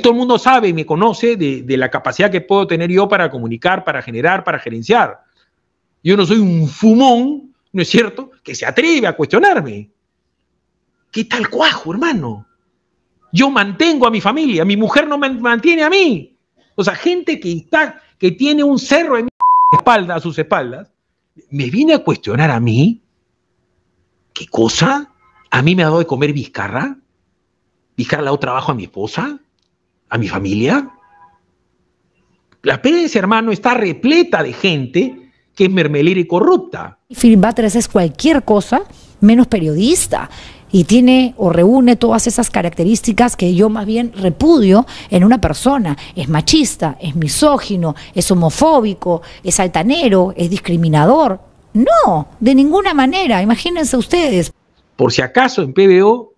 todo el mundo sabe y me conoce de, la capacidad que puedo tener yo para comunicar, para generar, para gerenciar. Yo no soy un fumón, ¿no es cierto?, que se atreve a cuestionarme. ¿Qué tal cuajo, hermano? Yo mantengo a mi familia, mi mujer no me mantiene a mí. O sea, gente que está, que tiene un cerro en mi espalda, a sus espaldas, me viene a cuestionar a mí. ¿Qué cosa? ¿A mí me ha dado de comer Vizcarra? ¿Vizcarra le ha dado trabajo a mi esposa? a mi familia? La experiencia, hermano, está repleta de gente que es mermelera y corrupta. Philip Batres es cualquier cosa menos periodista y tiene o reúne todas esas características que yo más bien repudio en una persona. Es machista, es misógino, es homofóbico, es altanero, es discriminador. No, de ninguna manera, imagínense ustedes. Por si acaso en PBO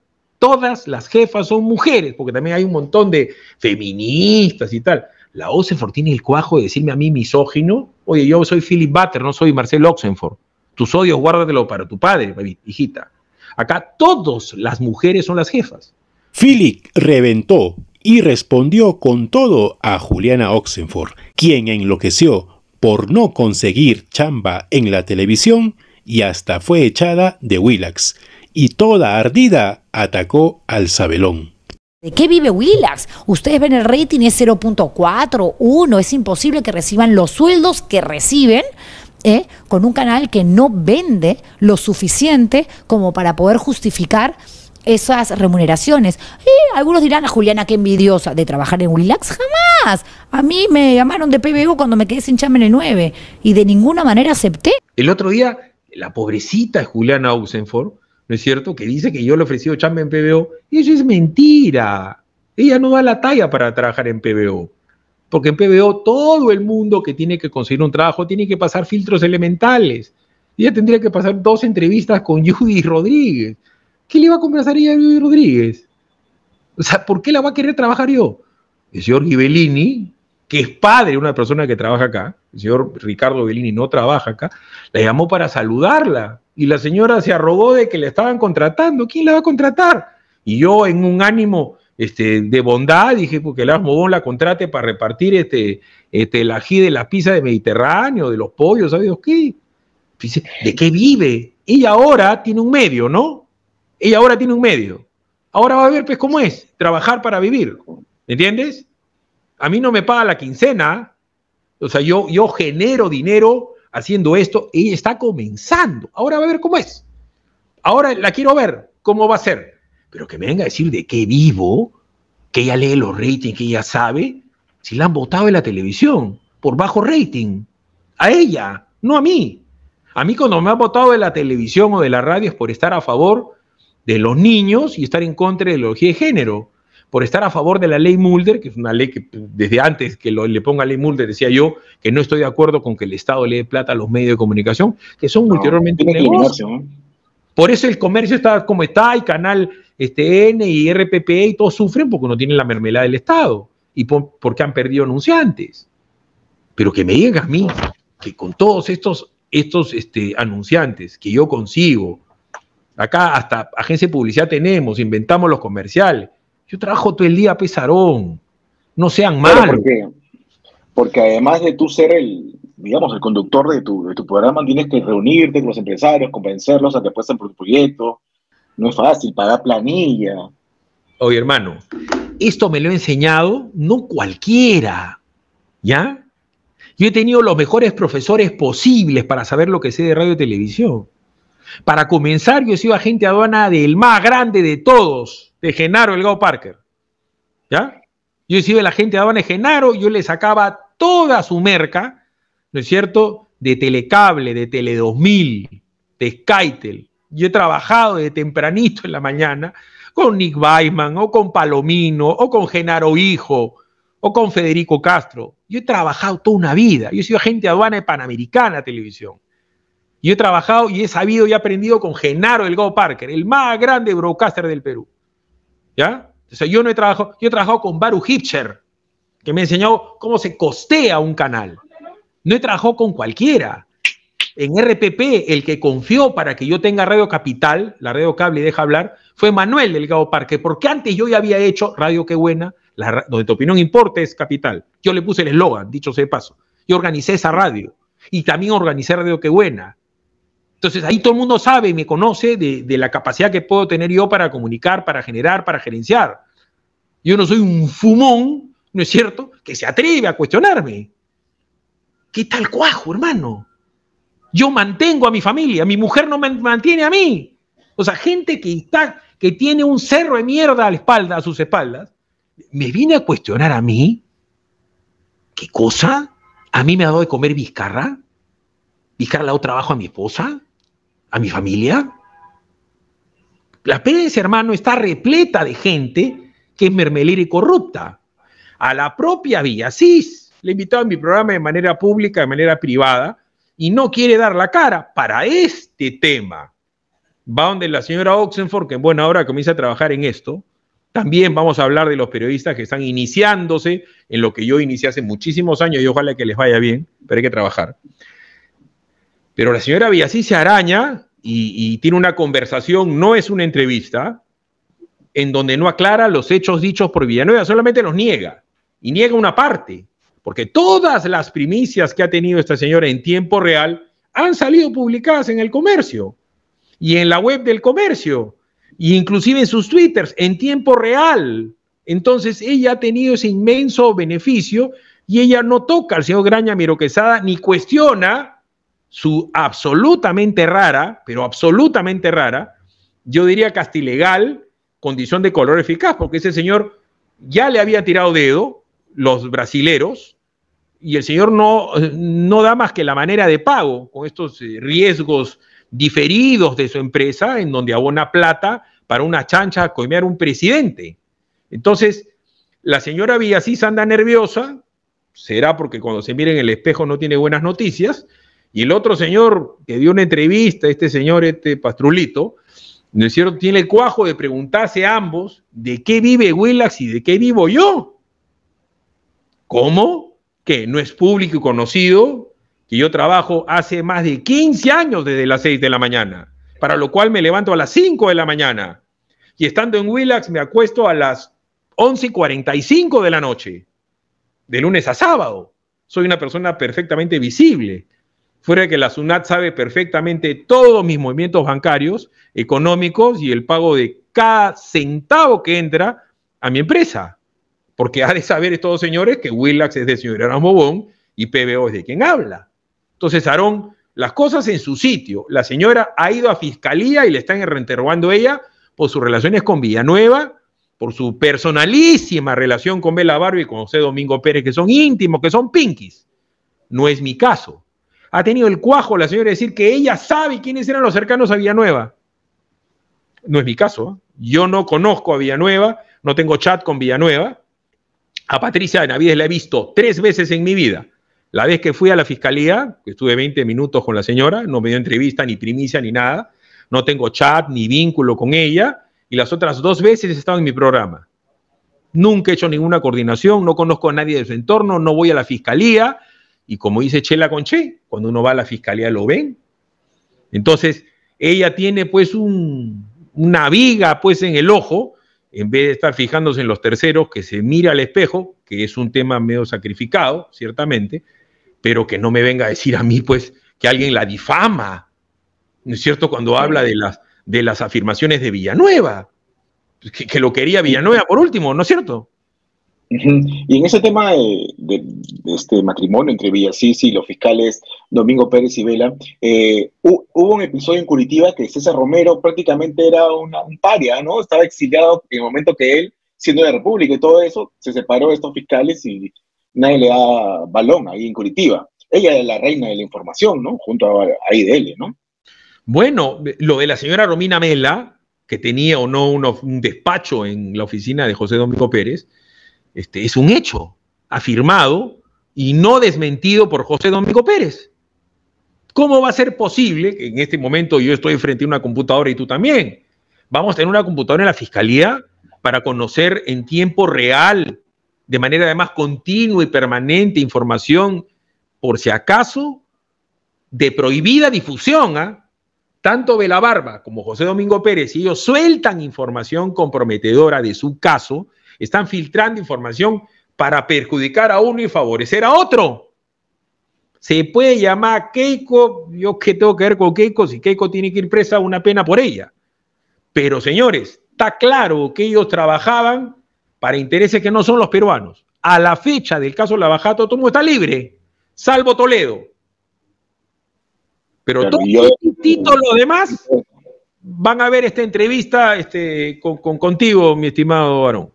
todas las jefas son mujeres, porque también hay un montón de feministas y tal. La Oxenford tiene el cuajo de decirme a mí misógino, oye, yo soy Philip Butter, no soy Marcel Oxenford. Tus odios guárdatelo para tu padre, hijita. Acá todas las mujeres son las jefas. Philip reventó y respondió con todo a Juliana Oxenford, quien enloqueció por no conseguir chamba en la televisión y hasta fue echada de Willax y toda ardida atacó al sabelón. ¿De qué vive Willax? Ustedes ven el rating es 0.4, es imposible que reciban los sueldos que reciben ¿eh? con un canal que no vende lo suficiente como para poder justificar esas remuneraciones. Y algunos dirán a ah, Juliana qué envidiosa de trabajar en Willax, jamás. A mí me llamaron de PBO cuando me quedé sin chamba en 9 y de ninguna manera acepté. El otro día, la pobrecita Juliana Ausenford es cierto? Que dice que yo le he ofrecido chamba en PBO. Y eso es mentira. Ella no da la talla para trabajar en PBO. Porque en PBO todo el mundo que tiene que conseguir un trabajo tiene que pasar filtros elementales. Ella tendría que pasar dos entrevistas con Judy Rodríguez. ¿Qué le va a conversar ella a Judy Rodríguez? O sea, ¿por qué la va a querer trabajar yo? El señor Ghibellini, que es padre de una persona que trabaja acá, el señor Ricardo Bellini no trabaja acá, la llamó para saludarla y la señora se arrogó de que le estaban contratando. ¿Quién la va a contratar? Y yo en un ánimo este, de bondad dije pues, que la asmo la contrate para repartir este, este, el ají de la pizza de Mediterráneo, de los pollos, ¿sabes qué? ¿De qué vive? Ella ahora tiene un medio, ¿no? Ella ahora tiene un medio. Ahora va a ver, pues, cómo es trabajar para vivir. ¿Entiendes? A mí no me paga la quincena. O sea, yo, yo genero dinero haciendo esto, ella está comenzando. Ahora va a ver cómo es. Ahora la quiero ver, cómo va a ser. Pero que me venga a decir de qué vivo, que ella lee los ratings, que ella sabe, si la han votado en la televisión por bajo rating. A ella, no a mí. A mí cuando me han votado de la televisión o de la radio es por estar a favor de los niños y estar en contra de la ideología de género por estar a favor de la ley Mulder, que es una ley que pues, desde antes que le ponga ley Mulder decía yo que no estoy de acuerdo con que el Estado le dé plata a los medios de comunicación, que son ulteriormente Por eso el comercio está como está, y Canal este, N y RPP y todos sufren porque no tienen la mermelada del Estado y porque han perdido anunciantes. Pero que me digas a mí que con todos estos, estos este, anunciantes que yo consigo, acá hasta agencia de publicidad tenemos, inventamos los comerciales, yo trabajo todo el día, Pesarón. No sean malos. Porque además de tú ser el, digamos, el conductor de tu, tu programa, tienes que reunirte con los empresarios, convencerlos a que apuesten por tu proyecto. No es fácil, pagar planilla. Oye, hermano, esto me lo he enseñado no cualquiera, ¿ya? Yo he tenido los mejores profesores posibles para saber lo que sé de radio y televisión. Para comenzar, yo he sido agente aduana del más grande de todos, de Genaro Delgado Parker. ¿Ya? Yo sido la gente de de Genaro, yo le sacaba toda su merca, ¿no es cierto? De Telecable, de Tele 2000, de Skytel. Yo he trabajado de tempranito en la mañana con Nick Byman, o con Palomino, o con Genaro Hijo, o con Federico Castro. Yo he trabajado toda una vida. Yo he sido agente de aduana de Panamericana Televisión. Yo he trabajado y he sabido y aprendido con Genaro Delgado Parker, el más grande broadcaster del Perú. ¿Ya? yo no he trabajado, yo he con Baru Hipcher, que me enseñó cómo se costea un canal. No he trabajado con cualquiera. En RPP, el que confió para que yo tenga Radio Capital, la Radio Cable y Deja Hablar, fue Manuel Delgado Parque, porque antes yo ya había hecho Radio Qué Buena, la, donde tu opinión importa es Capital. Yo le puse el eslogan, dicho sea de paso. Yo organicé esa radio y también organicé Radio Qué Buena. Entonces ahí todo el mundo sabe y me conoce de, la capacidad que puedo tener yo para comunicar, para generar, para gerenciar. Yo no soy un fumón, ¿no es cierto?, que se atreve a cuestionarme. ¿Qué tal cuajo, hermano? Yo mantengo a mi familia, mi mujer no me mantiene a mí. O sea, gente que está, que tiene un cerro de mierda a la espalda, a sus espaldas, me viene a cuestionar a mí. ¿Qué cosa? ¿A mí me ha dado de comer Vizcarra? ¿Vizcarra le ha dado trabajo a mi esposa? a mi familia? La experiencia, hermano, está repleta de gente que es mermelera y corrupta. A la propia Villasís le he invitado a mi programa de manera pública, de manera privada, y no quiere dar la cara para este tema. Va donde la señora Oxenford, que en buena hora comienza a trabajar en esto. También vamos a hablar de los periodistas que están iniciándose en lo que yo inicié hace muchísimos años y ojalá que les vaya bien, pero hay que trabajar. Pero la señora Villasí se araña y, tiene una conversación, no es una entrevista, en donde no aclara los hechos dichos por Villanueva, solamente los niega. Y niega una parte, porque todas las primicias que ha tenido esta señora en tiempo real han salido publicadas en el comercio y en la web del comercio, e inclusive en sus twitters, en tiempo real. Entonces ella ha tenido ese inmenso beneficio y ella no toca al señor Graña Miroquesada ni cuestiona su absolutamente rara, pero absolutamente rara, yo diría castilegal, condición de color eficaz, porque ese señor ya le había tirado dedo los brasileros y el señor no, no da más que la manera de pago con estos eh, riesgos diferidos de su empresa en donde abona plata para una chancha a un presidente. Entonces, la señora Villasís anda nerviosa, será porque cuando se miren en el espejo no tiene buenas noticias, y el otro señor que dio una entrevista, este señor, este Pastrulito, ¿no es cierto? Tiene el cuajo de preguntarse a ambos de qué vive Willax y de qué vivo yo. ¿Cómo? Que no es público y conocido que yo trabajo hace más de 15 años desde las 6 de la mañana, para lo cual me levanto a las 5 de la mañana. Y estando en Willax me acuesto a las 11.45 de la noche, de lunes a sábado. Soy una persona perfectamente visible fuera que la SUNAT sabe perfectamente todos mis movimientos bancarios, económicos y el pago de cada centavo que entra a mi empresa. Porque ha de saber estos señores que Willax es de señor Erasmo y PBO es de quien habla. Entonces, Aarón, las cosas en su sitio. La señora ha ido a fiscalía y le están reinterrogando ella por sus relaciones con Villanueva, por su personalísima relación con Bela Barbie, y con José Domingo Pérez, que son íntimos, que son pinkies. No es mi caso ha tenido el cuajo la señora de decir que ella sabe quiénes eran los cercanos a Villanueva. No es mi caso. ¿eh? Yo no conozco a Villanueva, no tengo chat con Villanueva. A Patricia de la he visto tres veces en mi vida. La vez que fui a la fiscalía, estuve 20 minutos con la señora, no me dio entrevista ni primicia ni nada, no tengo chat ni vínculo con ella, y las otras dos veces he estado en mi programa. Nunca he hecho ninguna coordinación, no conozco a nadie de su entorno, no voy a la fiscalía, y como dice Chela Conché, cuando uno va a la fiscalía lo ven. Entonces, ella tiene pues una viga pues en el ojo, en vez de estar fijándose en los terceros, que se mira al espejo, que es un tema medio sacrificado, ciertamente, pero que no me venga a decir a mí pues que alguien la difama, ¿no es cierto? Cuando habla de las, de las afirmaciones de Villanueva, pues, que lo quería Villanueva por último, ¿no es cierto? Y en ese tema de, este matrimonio entre Villasís y los fiscales Domingo Pérez y Vela, eh, hubo un episodio en Curitiba que César Romero prácticamente era un paria, ¿no? Estaba exiliado en el momento que él, siendo de la República y todo eso, se separó de estos fiscales y nadie le da balón ahí en Curitiba. Ella era la reina de la información, ¿no? Junto a, IDL, ¿no? Bueno, lo de la señora Romina Mela, que tenía o no un despacho en la oficina de José Domingo Pérez, este, es un hecho afirmado y no desmentido por José Domingo Pérez. ¿Cómo va a ser posible que en este momento yo estoy frente a una computadora y tú también? Vamos a tener una computadora en la fiscalía para conocer en tiempo real, de manera además continua y permanente, información, por si acaso, de prohibida difusión. a ¿ah? Tanto la Barba como José Domingo Pérez, si ellos sueltan información comprometedora de su caso, están filtrando información para perjudicar a uno y favorecer a otro. Se puede llamar Keiko, yo qué tengo que ver con Keiko, si Keiko tiene que ir presa, una pena por ella. Pero señores, está claro que ellos trabajaban para intereses que no son los peruanos. A la fecha del caso Lavajato, todo está libre, salvo Toledo. Pero, todos los demás van a ver esta entrevista este, con, contigo, mi estimado varón.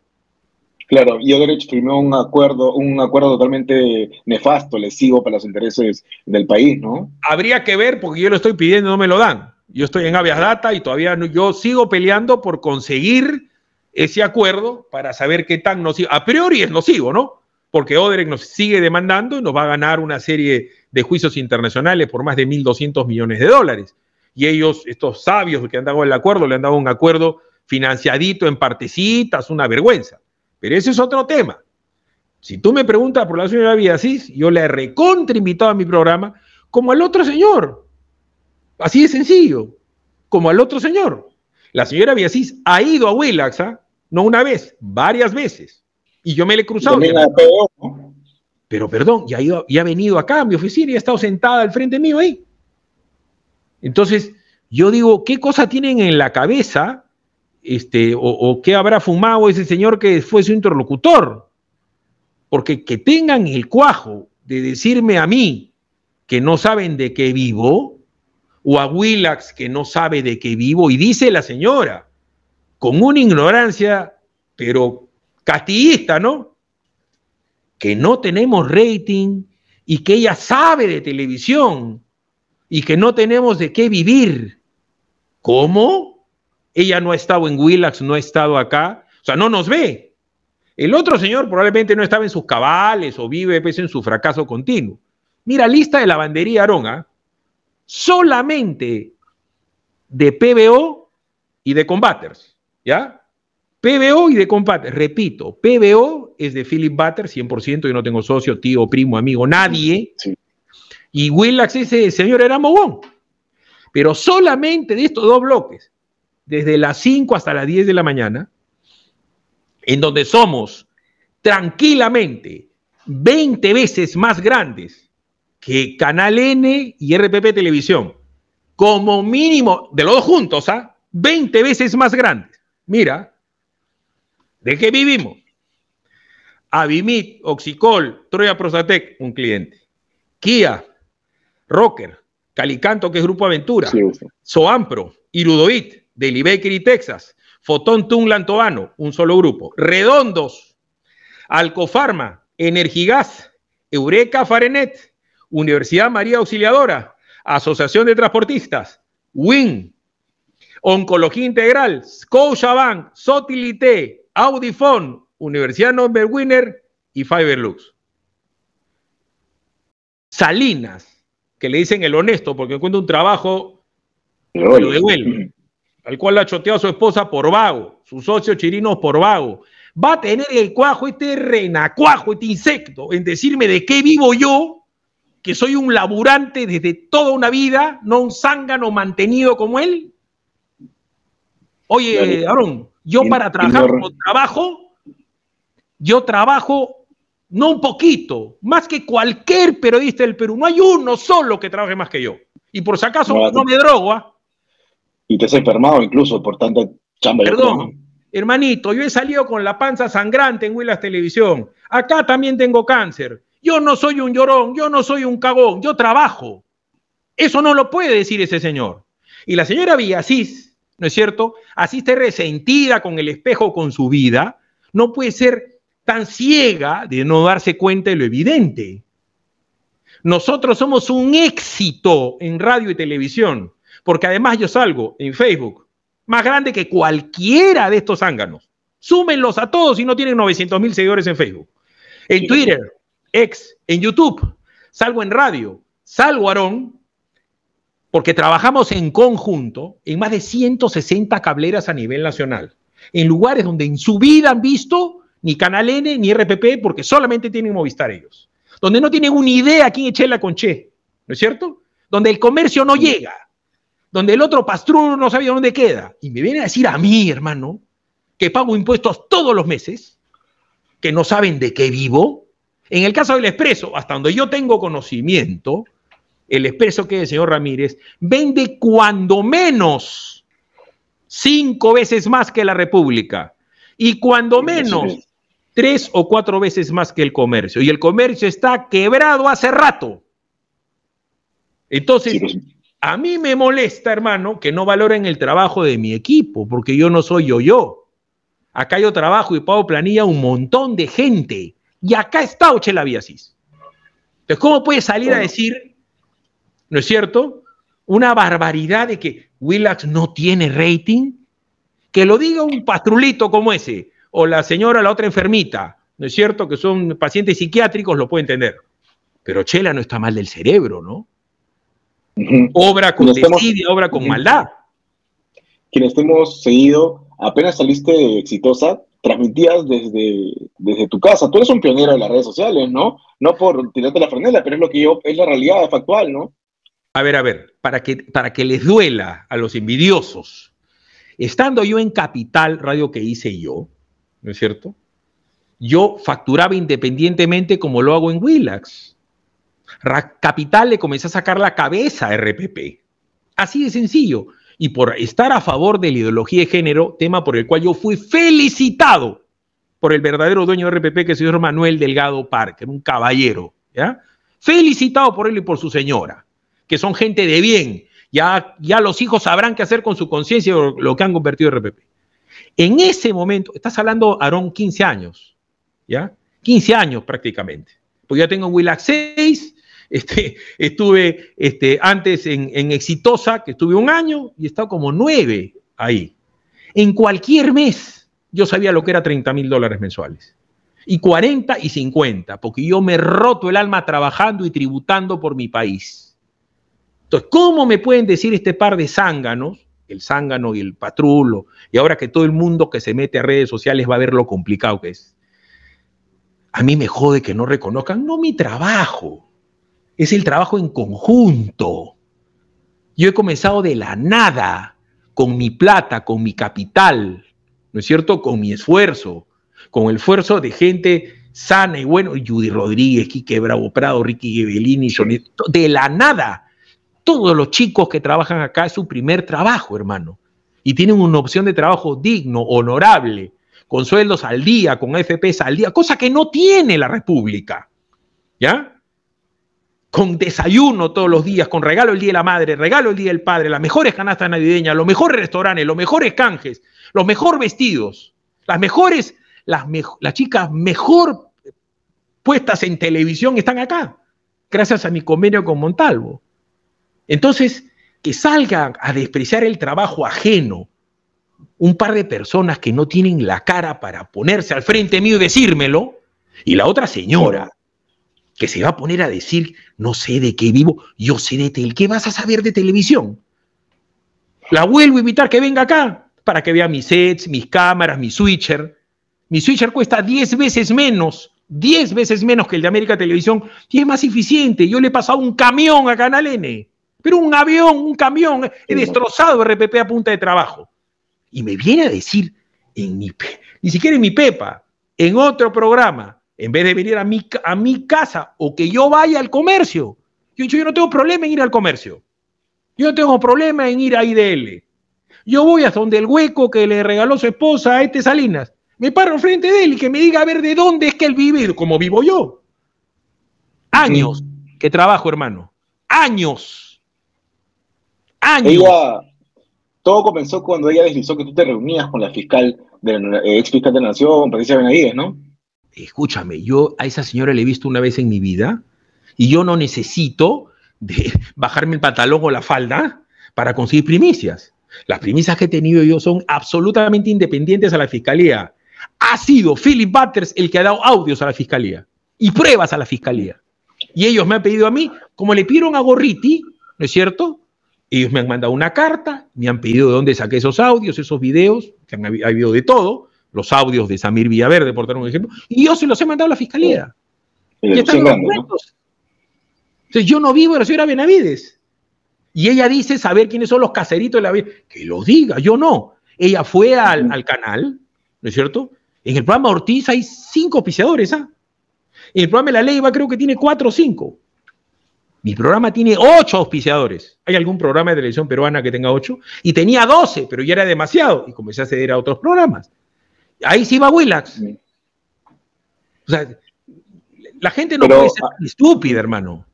Claro, Yoderich firmó un acuerdo, un acuerdo totalmente nefasto, sigo para los intereses del país, ¿no? Habría que ver, porque yo lo estoy pidiendo y no me lo dan. Yo estoy en Avias Data y todavía no, yo sigo peleando por conseguir ese acuerdo para saber qué tan nocivo. A priori es nocivo, ¿no? Porque Oderich nos sigue demandando y nos va a ganar una serie de juicios internacionales por más de 1.200 millones de dólares. Y ellos, estos sabios que han dado el acuerdo, le han dado un acuerdo financiadito en partecitas, una vergüenza. Pero ese es otro tema. Si tú me preguntas por la señora Villasís, yo la he recontra invitado a mi programa, como al otro señor. Así de sencillo, como al otro señor. La señora Villasís ha ido a Huilaxa, no una vez, varias veces. Y yo me le he cruzado. Pero perdón, y ha, ido, ha venido acá a mi oficina y ha estado sentada al frente mío ahí. Entonces, yo digo, ¿qué cosa tienen en la cabeza este, o, o qué habrá fumado ese señor que fue su interlocutor. Porque que tengan el cuajo de decirme a mí que no saben de qué vivo, o a Willax que no sabe de qué vivo, y dice la señora, con una ignorancia, pero castillista, ¿no? Que no tenemos rating y que ella sabe de televisión y que no tenemos de qué vivir. ¿Cómo? Ella no ha estado en Willax, no ha estado acá. O sea, no nos ve. El otro señor probablemente no estaba en sus cabales o vive pues, en su fracaso continuo. Mira, lista de lavandería Arona, ¿ah? solamente de PBO y de combaters, ¿ya? PBO y de combaters, repito, PBO es de Philip Butter, 100%, yo no tengo socio, tío, primo, amigo, nadie. Y Willax, ese señor era mogón. Pero solamente de estos dos bloques, desde las 5 hasta las 10 de la mañana, en donde somos tranquilamente 20 veces más grandes que Canal N y RPP Televisión, como mínimo, de los dos juntos, ¿ah? 20 veces más grandes. Mira, ¿de qué vivimos? Avimit, Oxicol, Troya Prosatec, un cliente. Kia, Rocker, Calicanto, que es Grupo Aventura, Soampro, Irudoit Delibaker y Texas. Fotón Tunlan un solo grupo. Redondos, Alcofarma, Energigas, Eureka Farenet, Universidad María Auxiliadora, Asociación de Transportistas, WIN, Oncología Integral, Scotiabank, Sotilite, Audifon, Universidad Norbert Wiener y Fiberlux. Salinas, que le dicen el honesto porque encuentra un trabajo, lo devuelve al cual la choteó a su esposa por vago, sus socios chirinos por vago. Va a tener el cuajo, este cuajo este insecto, en decirme de qué vivo yo, que soy un laburante desde toda una vida, no un zángano mantenido como él. Oye, Aarón, yo para trabajar como trabajo, yo trabajo no un poquito, más que cualquier periodista del Perú. No hay uno solo que trabaje más que yo. Y por si acaso no me droga. ¿ah? Y te has enfermado incluso por tanta chamba. Perdón, hermanito, yo he salido con la panza sangrante en Willas Televisión. Acá también tengo cáncer. Yo no soy un llorón, yo no soy un cagón, yo trabajo. Eso no lo puede decir ese señor. Y la señora Villasís, ¿no es cierto? Así esté resentida con el espejo, con su vida, no puede ser tan ciega de no darse cuenta de lo evidente. Nosotros somos un éxito en radio y televisión porque además yo salgo en Facebook más grande que cualquiera de estos ánganos. Súmenlos a todos si no tienen 900 mil seguidores en Facebook. En Twitter, ex, en YouTube, salgo en radio, salgo Aarón, porque trabajamos en conjunto en más de 160 cableras a nivel nacional, en lugares donde en su vida han visto ni Canal N ni RPP, porque solamente tienen Movistar ellos, donde no tienen una idea quién eche la conche, ¿no es cierto? Donde el comercio no llega donde el otro pastruno no sabía dónde queda, y me viene a decir a mí, hermano, que pago impuestos todos los meses, que no saben de qué vivo. En el caso del expreso, hasta donde yo tengo conocimiento, el expreso que es el señor Ramírez vende cuando menos cinco veces más que la República y cuando menos tres o cuatro veces más que el comercio. Y el comercio está quebrado hace rato. Entonces, a mí me molesta, hermano, que no valoren el trabajo de mi equipo, porque yo no soy yo-yo. Acá yo trabajo y pago planilla un montón de gente. Y acá está Ochela Biasis. Entonces, ¿cómo puede salir a decir, no es cierto, una barbaridad de que Willax no tiene rating? Que lo diga un patrulito como ese, o la señora, la otra enfermita, ¿no es cierto? Que son pacientes psiquiátricos, lo puede entender. Pero Chela no está mal del cerebro, ¿no? Obra con desidia, obra con maldad. Quienes te hemos seguido, apenas saliste exitosa, transmitías desde, desde tu casa. Tú eres un pionero de las redes sociales, ¿no? No por tirarte la frenela, pero es lo que yo, es la realidad, factual, ¿no? A ver, a ver, para que, para que les duela a los envidiosos. Estando yo en Capital, radio que hice yo, ¿no es cierto? Yo facturaba independientemente como lo hago en Willax. Capital le comenzó a sacar la cabeza a RPP. Así de sencillo. Y por estar a favor de la ideología de género, tema por el cual yo fui felicitado por el verdadero dueño de RPP, que es el señor Manuel Delgado Parker, un caballero, ¿ya? Felicitado por él y por su señora, que son gente de bien. Ya, ya los hijos sabrán qué hacer con su conciencia lo que han convertido en RPP. En ese momento, estás hablando, Aarón, 15 años, ¿ya? 15 años prácticamente. Pues ya tengo Willax 6, este, estuve este, antes en, Exitosa, que estuve un año, y he estado como nueve ahí. En cualquier mes yo sabía lo que era 30 mil dólares mensuales. Y 40 y 50, porque yo me he roto el alma trabajando y tributando por mi país. Entonces, ¿cómo me pueden decir este par de zánganos, el zángano y el patrulo, y ahora que todo el mundo que se mete a redes sociales va a ver lo complicado que es? A mí me jode que no reconozcan, no mi trabajo, es el trabajo en conjunto. Yo he comenzado de la nada, con mi plata, con mi capital, ¿no es cierto? Con mi esfuerzo, con el esfuerzo de gente sana y bueno, Judy Rodríguez, Quique Bravo Prado, Ricky Johnny, de la nada. Todos los chicos que trabajan acá es su primer trabajo, hermano. Y tienen una opción de trabajo digno, honorable, con sueldos al día, con FPs al día, cosa que no tiene la República. ¿Ya? con desayuno todos los días, con regalo el Día de la Madre, regalo el Día del Padre, las mejores canastas navideñas, los mejores restaurantes, los mejores canjes, los mejores vestidos, las mejores, las, chicas mejor puestas en televisión están acá, gracias a mi convenio con Montalvo. Entonces, que salgan a despreciar el trabajo ajeno un par de personas que no tienen la cara para ponerse al frente mío y decírmelo, y la otra señora que se va a poner a decir, no sé de qué vivo, yo sé de tele, ¿qué vas a saber de televisión? La vuelvo a invitar que venga acá para que vea mis sets, mis cámaras, mi switcher. Mi switcher cuesta 10 veces menos, 10 veces menos que el de América Televisión y es más eficiente. Yo le he pasado un camión a Canal N, pero un avión, un camión, he destrozado RPP a punta de trabajo. Y me viene a decir, en ni siquiera en mi pepa, en otro programa, en vez de venir a mi, a mi casa o que yo vaya al comercio. Yo, yo no tengo problema en ir al comercio. Yo no tengo problema en ir a IDL. Yo voy hasta donde el hueco que le regaló su esposa a este Salinas. Me paro frente de él y que me diga a ver de dónde es que él vive, como vivo yo. Años que trabajo, hermano. Años. Años. todo comenzó cuando ella deslizó que tú te reunías con la fiscal, de la, eh, ex fiscal de la Nación, Patricia Benavides, ¿no? escúchame, yo a esa señora le he visto una vez en mi vida y yo no necesito de bajarme el pantalón o la falda para conseguir primicias. Las primicias que he tenido yo son absolutamente independientes a la fiscalía. Ha sido Philip Butters el que ha dado audios a la fiscalía y pruebas a la fiscalía. Y ellos me han pedido a mí, como le pidieron a Gorriti, ¿no es cierto? Ellos me han mandado una carta, me han pedido de dónde saqué esos audios, esos videos, que han habido de todo los audios de Samir Villaverde, por dar un ejemplo, y yo se los he mandado a la fiscalía. y están los yo no vivo en la señora Benavides. Y ella dice saber quiénes son los caseritos de la vida. Que lo diga, yo no. Ella fue al, canal, ¿no es cierto? En el programa Ortiz hay cinco auspiciadores, ¿ah? En el programa de la va, creo que tiene cuatro o cinco. Mi programa tiene ocho auspiciadores. ¿Hay algún programa de televisión peruana que tenga ocho? Y tenía doce, pero ya era demasiado. Y comencé a ceder a otros programas. Ahí sí va Willax. O sea, la gente no puede ser estúpida, hermano.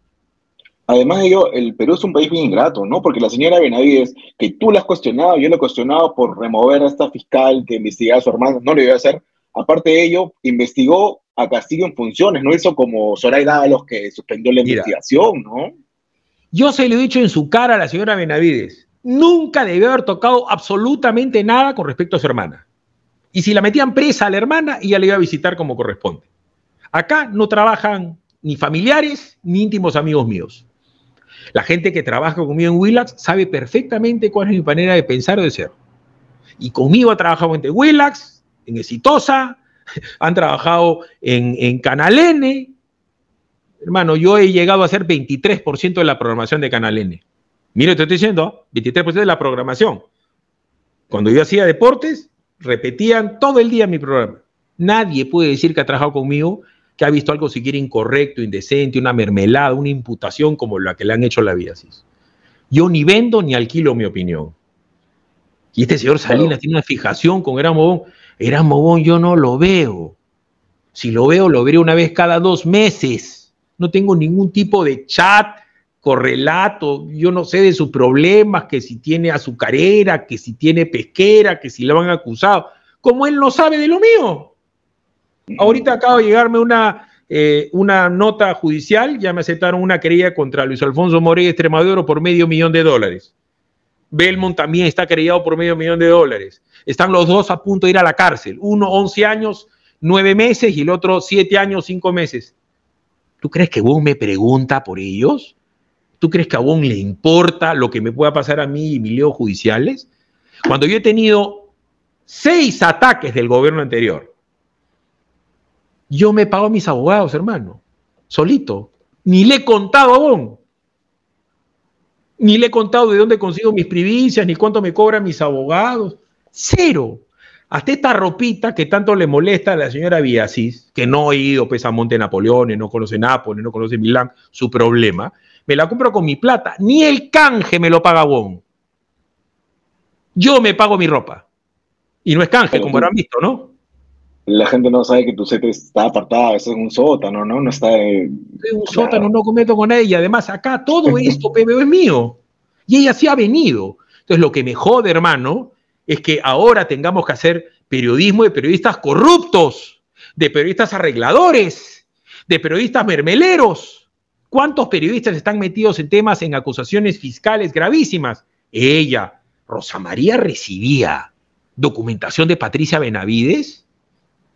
Además de ello, el Perú es un país bien ingrato, ¿no? Porque la señora Benavides, que tú la has cuestionado, yo la he cuestionado por remover a esta fiscal que investigaba a su hermana, no le iba a hacer. Aparte de ello, investigó a Castillo en funciones, no hizo como Soraya a los que suspendió la investigación, ¿no? Yo se lo he dicho en su cara a la señora Benavides, nunca debió haber tocado absolutamente nada con respecto a su hermana. Y si la metían presa a la hermana, ella le iba a visitar como corresponde. Acá no trabajan ni familiares ni íntimos amigos míos. La gente que trabaja conmigo en Willax sabe perfectamente cuál es mi manera de pensar o de ser. Y conmigo ha trabajado en Willax, en Exitosa, han trabajado en, en Canal N. Hermano, yo he llegado a ser 23% de la programación de Canal N. Mire, te estoy diciendo, 23% de la programación. Cuando yo hacía deportes, repetían todo el día mi programa. Nadie puede decir que ha trabajado conmigo, que ha visto algo siquiera incorrecto, indecente, una mermelada, una imputación como la que le han hecho la biasis. Yo ni vendo ni alquilo mi opinión. Y este señor Salinas tiene una fijación con Erasmo mobón. Erasmo mobón yo no lo veo. Si lo veo, lo veré una vez cada dos meses. No tengo ningún tipo de chat correlato, yo no sé de sus problemas, que si tiene azucarera, que si tiene pesquera, que si lo han acusado, como él no sabe de lo mío. Ahorita acaba de llegarme una, eh, una nota judicial, ya me aceptaron una querella contra Luis Alfonso Morey Extremadura por medio millón de dólares. Belmont también está querellado por medio millón de dólares. Están los dos a punto de ir a la cárcel. Uno 11 años, 9 meses y el otro 7 años, 5 meses. ¿Tú crees que vos me pregunta por ellos? ¿Tú crees que a le importa lo que me pueda pasar a mí y mis líos judiciales? Cuando yo he tenido seis ataques del gobierno anterior, yo me pago a mis abogados, hermano, solito. Ni le he contado a Bon, Ni le he contado de dónde consigo mis privicias, ni cuánto me cobran mis abogados. Cero. Hasta esta ropita que tanto le molesta a la señora Villasís, que no ha ido pues, a Monte Napoleón, no conoce Nápoles, no conoce Milán, su problema me la compro con mi plata, ni el canje me lo paga Wong. Yo me pago mi ropa. Y no es canje, como han visto, ¿no? La gente no sabe que tu set está apartada, eso es un sótano, ¿no? No está. En... Eh, es un sótano, no cometo con ella. Además, acá todo esto, PBO, es mío. Y ella sí ha venido. Entonces, lo que me jode, hermano, es que ahora tengamos que hacer periodismo de periodistas corruptos, de periodistas arregladores, de periodistas mermeleros. ¿Cuántos periodistas están metidos en temas, en acusaciones fiscales gravísimas? Ella, Rosa María, recibía documentación de Patricia Benavides.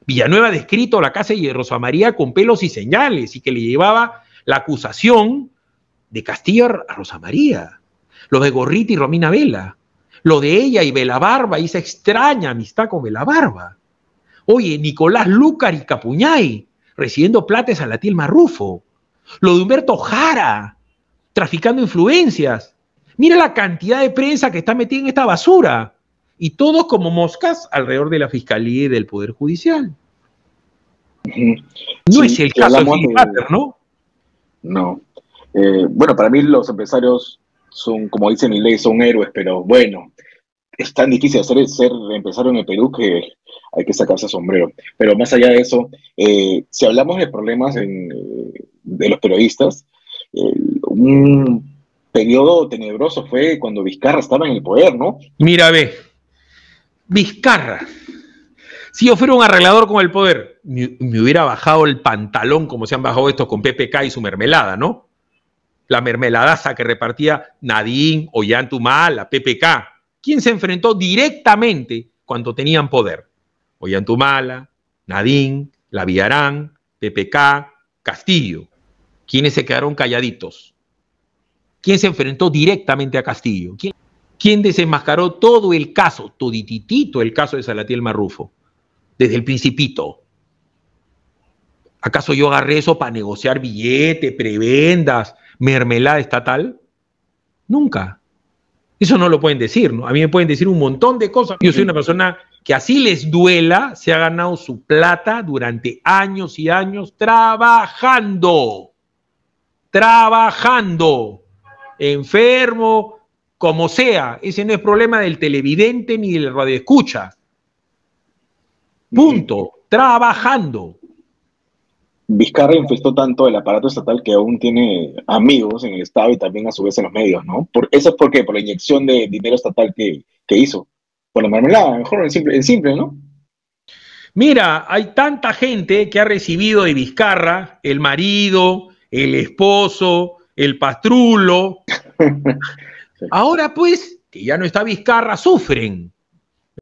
Villanueva ha descrito la casa de Rosa María con pelos y señales y que le llevaba la acusación de Castillo a Rosa María, lo de Gorriti y Romina Vela, lo de ella y Vela Barba y esa extraña amistad con Vela Barba. Oye, Nicolás Lúcar y Capuñay recibiendo plates a la Tilma Rufo. Lo de Humberto Jara, traficando influencias. Mira la cantidad de prensa que está metida en esta basura. Y todos como moscas alrededor de la Fiscalía y del Poder Judicial. No es el caso de ¿no? No. Eh, bueno, para mí los empresarios son, como dicen en ley, son héroes, pero bueno, es tan difícil hacer ser empresario en el Perú que hay que sacarse sombrero. Pero más allá de eso, eh, si hablamos de problemas eh, de los periodistas, eh, un periodo tenebroso fue cuando Vizcarra estaba en el poder, ¿no? Mira, ve, Vizcarra, si yo fuera un arreglador con el poder, me, hubiera bajado el pantalón como se han bajado estos con PPK y su mermelada, ¿no? la mermeladaza que repartía Nadine, Yantumal, la PPK. ¿Quién se enfrentó directamente cuando tenían poder? Ollantumala, Nadín, Laviarán, PPK, Castillo. ¿Quiénes se quedaron calladitos? ¿Quién se enfrentó directamente a Castillo? ¿Quién, desenmascaró todo el caso, todititito el caso de Salatiel Marrufo? Desde el principito. ¿Acaso yo agarré eso para negociar billetes, prebendas, mermelada estatal? Nunca. Eso no lo pueden decir, ¿no? A mí me pueden decir un montón de cosas. Yo soy una persona que así les duela, se ha ganado su plata durante años y años trabajando, trabajando, enfermo, como sea. Ese no es problema del televidente ni del radioescucha. Punto. Trabajando. Vizcarra infestó tanto el aparato estatal que aún tiene amigos en el Estado y también a su vez en los medios, ¿no? eso es porque por la inyección de dinero estatal que, que hizo la marmelada, mejor el simple, simple, ¿no? Mira, hay tanta gente que ha recibido de Vizcarra el marido, el esposo, el patrulo Ahora pues, que ya no está Vizcarra, sufren.